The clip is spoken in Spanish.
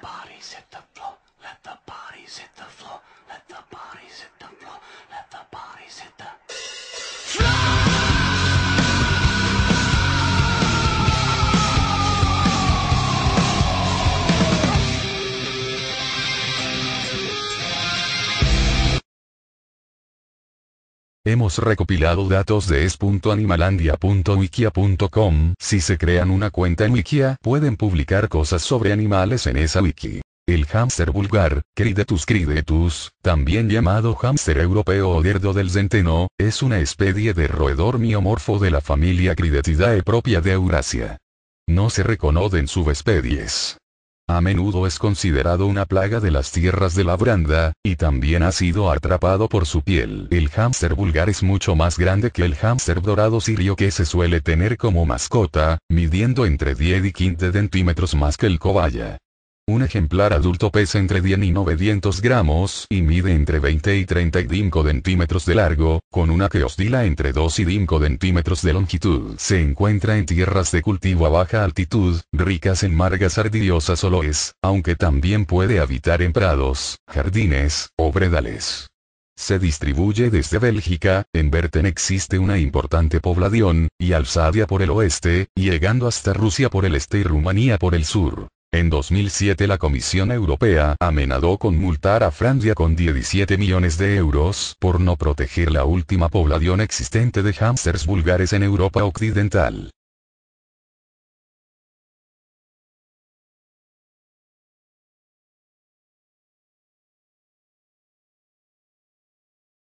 bodies hit the floor. Let the bodies hit the floor. Hemos recopilado datos de es.animalandia.wikia.com. Si se crean una cuenta en Wikia, pueden publicar cosas sobre animales en esa wiki. El hámster vulgar, Cridetus cridetus, también llamado hámster europeo o derdo del centeno, es una especie de roedor miomorfo de la familia Cridetidae propia de Eurasia. No se reconocen subespecies. A menudo es considerado una plaga de las tierras de la branda, y también ha sido atrapado por su piel. El hámster vulgar es mucho más grande que el hámster dorado sirio que se suele tener como mascota, midiendo entre 10 y 15 centímetros más que el cobaya. Un ejemplar adulto pesa entre 10 y 900 gramos y mide entre 20 y 35 centímetros de largo, con una que oscila entre 2 y 5 centímetros de longitud. Se encuentra en tierras de cultivo a baja altitud, ricas en margas ardidiosas o loes, aunque también puede habitar en prados, jardines o bredales. Se distribuye desde Bélgica, en Berten existe una importante población, y Alsadia por el oeste, llegando hasta Rusia por el este y Rumanía por el sur. En 2007 la Comisión Europea amenazó con multar a Francia con 17 millones de euros por no proteger la última población existente de hámsters vulgares en Europa Occidental.